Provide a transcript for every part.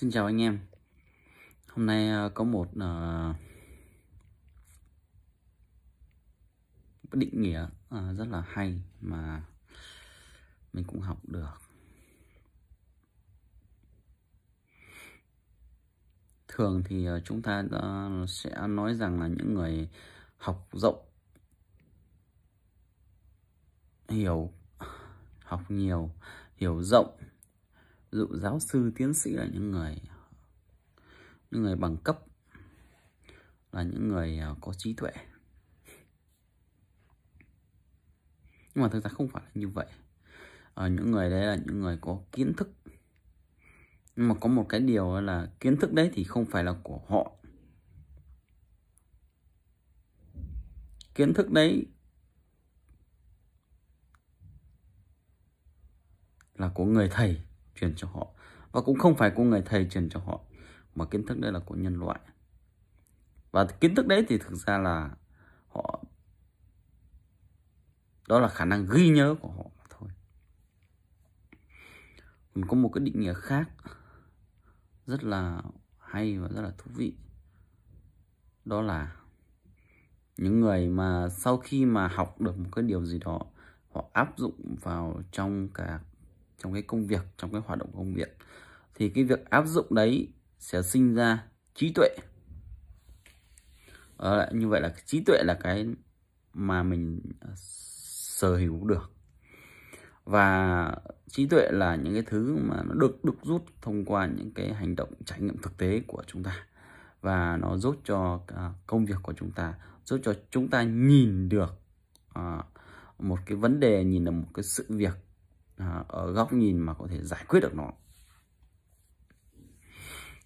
Xin chào anh em Hôm nay ờ, có một uh, định nghĩa uh, rất là hay mà mình cũng học được Thường thì chúng ta uh, sẽ nói rằng là những người học rộng hiểu học nhiều hiểu rộng dụ giáo sư tiến sĩ là những người những người bằng cấp là những người à, có trí tuệ nhưng mà thực ra không phải là như vậy à, những người đấy là những người có kiến thức nhưng mà có một cái điều là kiến thức đấy thì không phải là của họ kiến thức đấy là của người thầy truyền cho họ và cũng không phải của người thầy truyền cho họ mà kiến thức đây là của nhân loại và kiến thức đấy thì thực ra là họ đó là khả năng ghi nhớ của họ mà thôi mình có một cái định nghĩa khác rất là hay và rất là thú vị đó là những người mà sau khi mà học được một cái điều gì đó họ áp dụng vào trong cả trong cái công việc trong cái hoạt động công việc thì cái việc áp dụng đấy sẽ sinh ra trí tuệ à, như vậy là trí tuệ là cái mà mình ờ, sở hữu được và trí tuệ là những cái thứ mà nó được được rút thông qua những cái hành động trải nghiệm thực tế của chúng ta và nó giúp cho ờ, công việc của chúng ta giúp cho chúng ta nhìn được một cái vấn đề nhìn được một cái sự việc à, ở góc nhìn mà có thể giải quyết được nó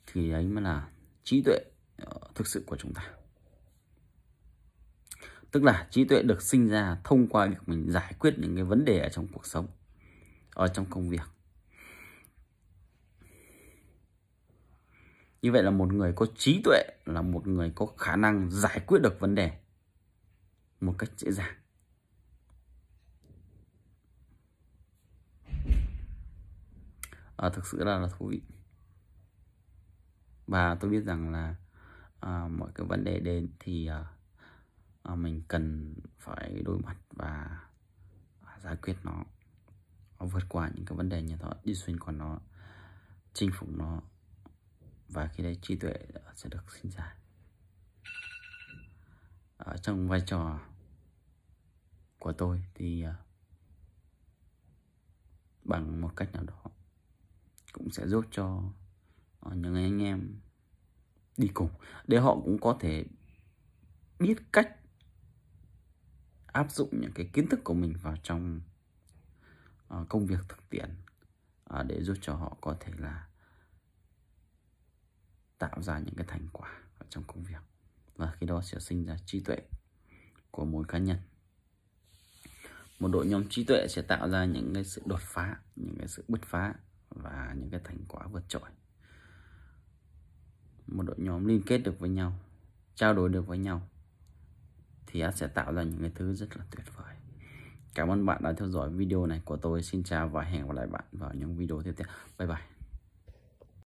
thì ấy mới là trí tuệ ờ, thực sự của chúng ta tức là trí tuệ được sinh ra thông qua việc mình giải quyết những cái vấn đề ở trong cuộc sống ở trong công việc như vậy là một người có trí tuệ là một người có khả năng giải quyết được vấn đề một cách dễ dàng à, thực sự là, là thú vị và tôi biết rằng là à, mọi cái vấn đề đến thì à, à, mình cần phải đối mặt và giải quyết nó vượt qua những cái vấn đề như đó đi xuyên qua nó chinh phục nó và khi đấy trí tuệ sẽ được sinh ra ở trong vai trò của tôi thì bằng một cách nào đó cũng sẽ giúp cho ờ, những anh em đi cùng để họ cũng có thể biết cách áp dụng những cái kiến thức của mình vào trong ờ, công việc thực tiễn ờ, để giúp cho họ có thể là tạo ra những cái thành quả ở trong công việc và khi đó sẽ sinh ra trí tuệ của mỗi cá nhân một đội nhóm trí tuệ sẽ tạo ra những cái sự đột phá những cái sự bứt phá và những cái thành quả vượt trội một đội nhóm liên kết được với nhau trao đổi được với nhau thì ad sẽ tạo ra những cái thứ rất là tuyệt vời cảm ơn bạn đã theo dõi video này của tôi xin chào và hẹn gặp lại bạn vào những video tiếp theo bye bye